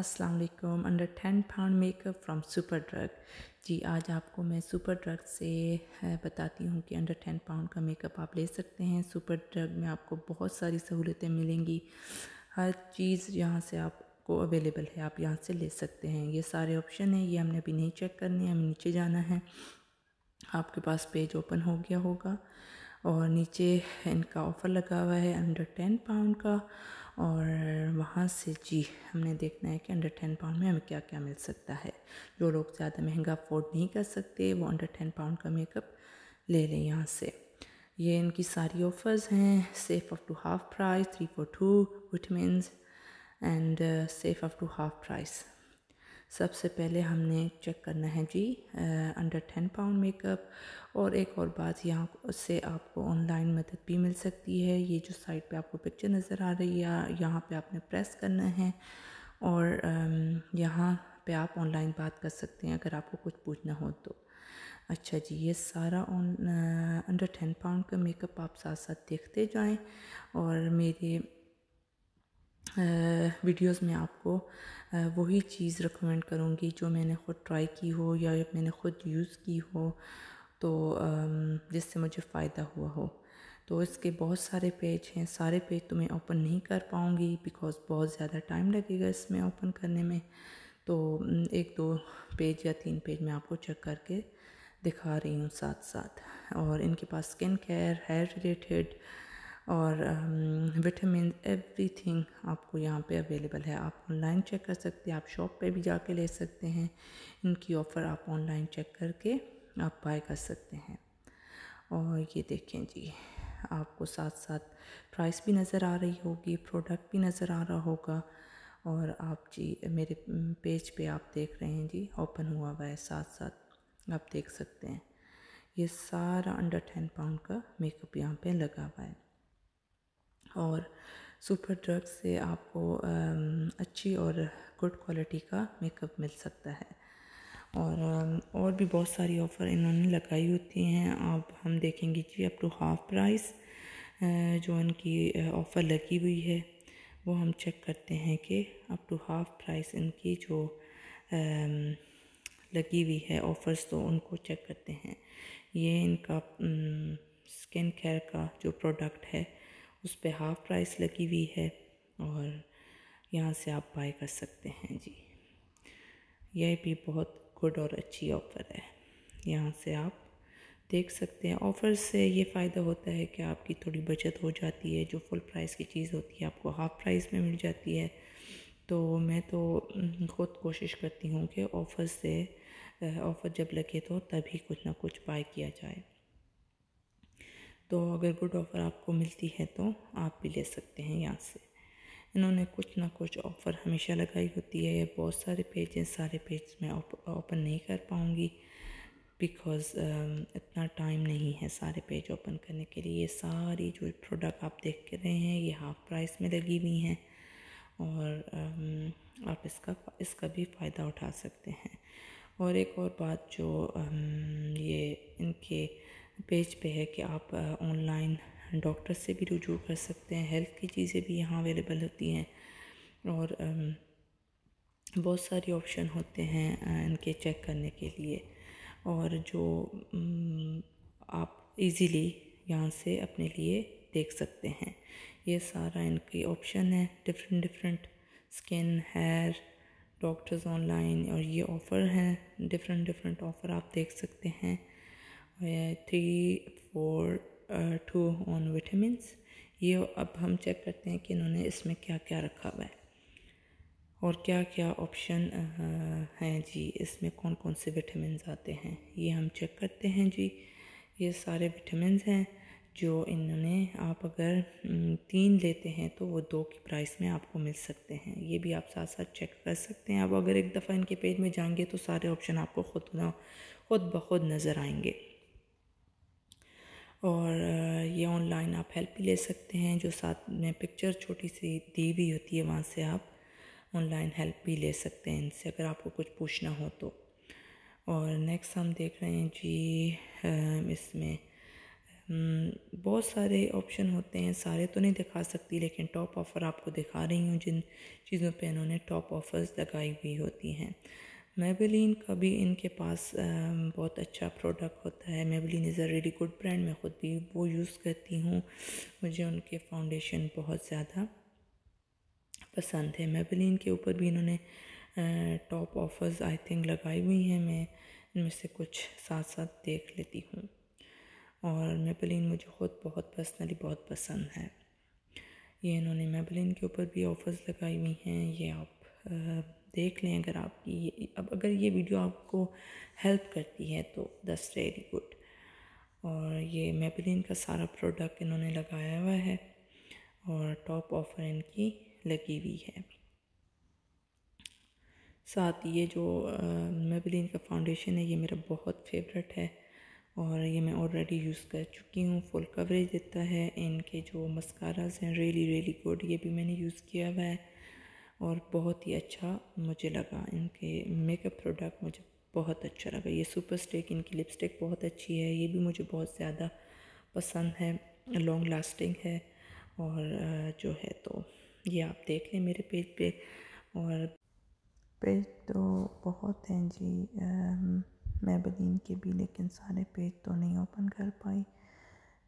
अस्सलाम वालेकुम under ten pound makeup from Superdrug जी आज आपको मैं सुपर ड्रग से बताती हूँ कि अंडर टेन पाउंड का मेकअप आप ले सकते हैं सुपर ड्रग में आपको बहुत सारी सहूलतें मिलेंगी हर चीज़ यहाँ से आपको अवेलेबल है आप यहाँ से ले सकते हैं ये सारे ऑप्शन हैं ये हमने अभी नहीं चेक करने हमें नीचे जाना है आपके पास पेज ओपन हो गया होगा और नीचे इनका ऑफ़र लगा हुआ है अंडर टेन पाउंड का और वहाँ से जी हमने देखना है कि अंडर टेन पाउंड में हमें क्या क्या मिल सकता है जो लोग ज़्यादा महंगा अफोर्ड नहीं कर सकते वो अंडर टेन पाउंड का मेकअप ले लें यहाँ से ये इनकी सारी ऑफ़र्स हैं save up to half price three for two vitamin and save up to half price सबसे पहले हमने चेक करना है जी अंडर टेन पाउंड मेकअप और एक और बात यहाँ से आपको ऑनलाइन मदद भी मिल सकती है ये जो साइट पे आपको पिक्चर नज़र आ रही है यहाँ पे आपने प्रेस करना है और यहाँ पे आप ऑनलाइन बात कर सकते हैं अगर आपको कुछ पूछना हो तो अच्छा जी ये सारा ऑन अंडर टेन पाउंड का मेकअप आप साथ साथ देखते जाएं और मेरे वीडियोस में आपको वही चीज़ रिकमेंड करूँगी जो मैंने ख़ुद ट्राई की हो या मैंने ख़ुद यूज़ की हो तो जिससे मुझे फ़ायदा हुआ हो तो इसके बहुत सारे पेज हैं सारे पेज तो मैं ओपन नहीं कर पाऊँगी बिकॉज़ बहुत ज़्यादा टाइम लगेगा इसमें ओपन करने में तो एक दो पेज या तीन पेज मैं आपको चेक करके दिखा रही हूँ साथ साथ और इनके पास स्किन केयर हेयर रिलेटेड और विटामिन एवरीथिंग आपको यहाँ पे अवेलेबल है आप ऑनलाइन चेक कर सकते हैं आप शॉप पे भी जाके ले सकते हैं इनकी ऑफ़र आप ऑनलाइन चेक करके आप बाय कर सकते हैं और ये देखें जी आपको साथ साथ प्राइस भी नज़र आ रही होगी प्रोडक्ट भी नज़र आ रहा होगा और आप जी मेरे पेज पे आप देख रहे हैं जी ओपन हुआ हुआ है साथ साथ आप देख सकते हैं ये सारा अंडर टेन पाउंड का मेकअप यहाँ पे लगा हुआ है और सुपर ड्रग से आपको अच्छी और गुड क्वालिटी का मेकअप मिल सकता है और और भी बहुत सारी ऑफ़र इन्होंने लगाई होती हैं अब हम देखेंगे कि अप टू हाफ़ प्राइस जो इनकी ऑफ़र लगी हुई है वो हम चेक करते हैं कि अप टू हाफ़ प्राइस इनकी जो लगी हुई है ऑफ़र्स तो उनको चेक करते हैं ये इनका स्किन केयर का जो प्रोडक्ट है उस पर हाफ़ प्राइस लगी हुई है और यहाँ से आप बाय कर सकते हैं जी यह भी बहुत गुड और अच्छी ऑफ़र है यहाँ से आप देख सकते हैं ऑफ़र से ये फ़ायदा होता है कि आपकी थोड़ी बचत हो जाती है जो फुल प्राइस की चीज़ होती है आपको हाफ़ प्राइस में मिल जाती है तो मैं तो ख़ुद कोशिश करती हूँ कि ऑफ़र से ऑफ़र जब लगे तो तभी कुछ ना कुछ बाय किया जाए तो अगर गुड ऑफ़र आपको मिलती है तो आप भी ले सकते हैं यहाँ से इन्होंने कुछ ना कुछ ऑफ़र हमेशा लगाई होती है बहुत सारे पेज हैं सारे पेज मैं ओपन उप, नहीं कर पाऊँगी बिकॉज़ uh, um, इतना टाइम नहीं है सारे पेज ओपन करने के लिए ये सारी जो प्रोडक्ट आप देख रहे हैं ये हाफ़ प्राइस में लगी हुई हैं और um, आप इसका इसका भी फ़ायदा उठा सकते हैं और एक और बात जो um, ये इनके पेज पे है कि आप ऑनलाइन डॉक्टर से भी रुजू कर सकते हैं हेल्थ की चीज़ें भी यहाँ अवेलेबल होती हैं और बहुत सारे ऑप्शन होते हैं इनके चेक करने के लिए और जो आप इजीली यहाँ से अपने लिए देख सकते हैं ये सारा इनके ऑप्शन है different different skin hair doctors online और ये ऑफ़र हैं डिफरेंट डिफरेंट ऑफ़र आप देख सकते हैं three for two on vitamin ये अब हम चेक करते हैं कि इन्होंने इसमें क्या क्या रखा हुआ है और क्या क्या ऑप्शन हैं जी इसमें कौन कौन से विटामिन आते हैं ये हम चेक करते हैं जी ये सारे विटामिन हैं जो इन्होंने आप अगर तीन लेते हैं तो वो दो की प्राइस में आपको मिल सकते हैं ये भी आप साथ साथ चेक कर सकते हैं अब अगर एक दफ़ा इनके पेज में जाएंगे तो सारे ऑप्शन आपको खुद ना खुद ब खुद नज़र आएंगे और ये ऑनलाइन आप हेल्प भी ले सकते हैं जो साथ में पिक्चर छोटी सी दी हुई होती है वहाँ से आप ऑनलाइन हेल्प भी ले सकते हैं इनसे अगर आपको कुछ पूछना हो तो और नेक्स्ट हम देख रहे हैं जी इसमें बहुत सारे ऑप्शन होते हैं सारे तो नहीं दिखा सकती लेकिन टॉप ऑफ़र आपको दिखा रही हूँ जिन चीज़ों पे इन्होंने टॉप ऑफ़र्स लगाई हुई होती हैं मेबेलिन का भी इनके पास बहुत अच्छा प्रोडक्ट होता है Maybelline is a really good brand मैं ख़ुद भी वो यूज़ करती हूँ मुझे उनके फाउंडेशन बहुत ज़्यादा पसंद है मेबेलिन के ऊपर भी इन्होंने टॉप ऑफर्स आई थिंक लगाई हुई हैं मैं इनमें से कुछ साथ साथ देख लेती हूँ और मेबेलिन मुझे ख़ुद बहुत पर्सनली बहुत पसंद है ये इन्होंने मेबेलिन के ऊपर भी ऑफर्स लगाई हुई हैं ये आप देख लें अगर आपकी ये अब अगर ये वीडियो आपको हेल्प करती है तो दस वेरी गुड और ये मेपलिन का सारा प्रोडक्ट इन्होंने लगाया हुआ है और टॉप ऑफर इनकी लगी हुई है साथ ये जो मेबलिन का फाउंडेशन है ये मेरा बहुत फेवरेट है और ये मैं ऑलरेडी यूज़ कर चुकी हूँ फुल कवरेज देता है इनके जो मस्काराज हैं रियली रियली गुड ये भी मैंने यूज़ किया हुआ है और बहुत ही अच्छा मुझे लगा इनके मेकअप प्रोडक्ट मुझे बहुत अच्छा लगा ये सुपर स्टिक इनकी लिपस्टिक बहुत अच्छी है ये भी मुझे बहुत ज़्यादा पसंद है लॉन्ग लास्टिंग है और जो है तो ये आप देख लें मेरे पेज पे और पेज तो बहुत हैं जी मैं के भी लेकिन सारे पेज तो नहीं ओपन कर पाई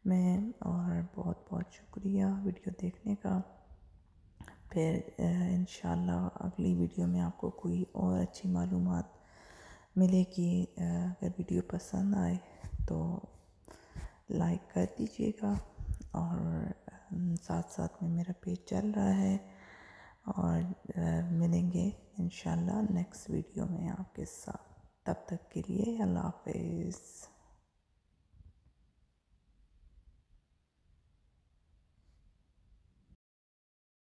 मैं और बहुत बहुत शुक्रिया वीडियो देखने का फिर इन अगली वीडियो में आपको कोई और अच्छी मालूम मिलेगी अगर वीडियो पसंद आए तो लाइक कर दीजिएगा और साथ साथ में मेरा पेज चल रहा है और मिलेंगे इन नेक्स्ट वीडियो में आपके साथ तब तक के लिए अल्लाह हाफिज़